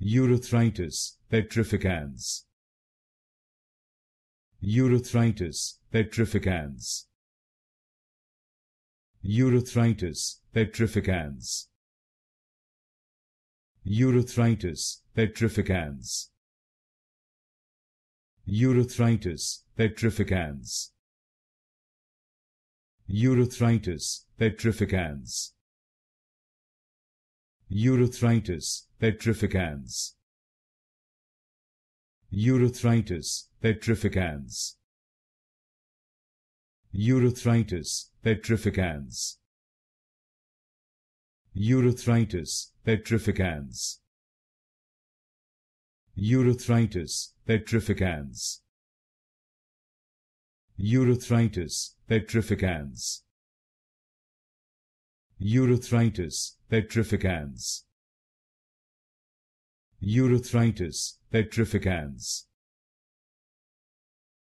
urethritis petrificans urethritis petrificans urethritis petrificans urethritis petrificans urethritis petrificans urethritis petrificans urethritis petrificans urethritis petrificans urethritis petrificans urethritis petrificans urethritis petrificans urethritis petrificans urethritis petrificans urethritis petrificans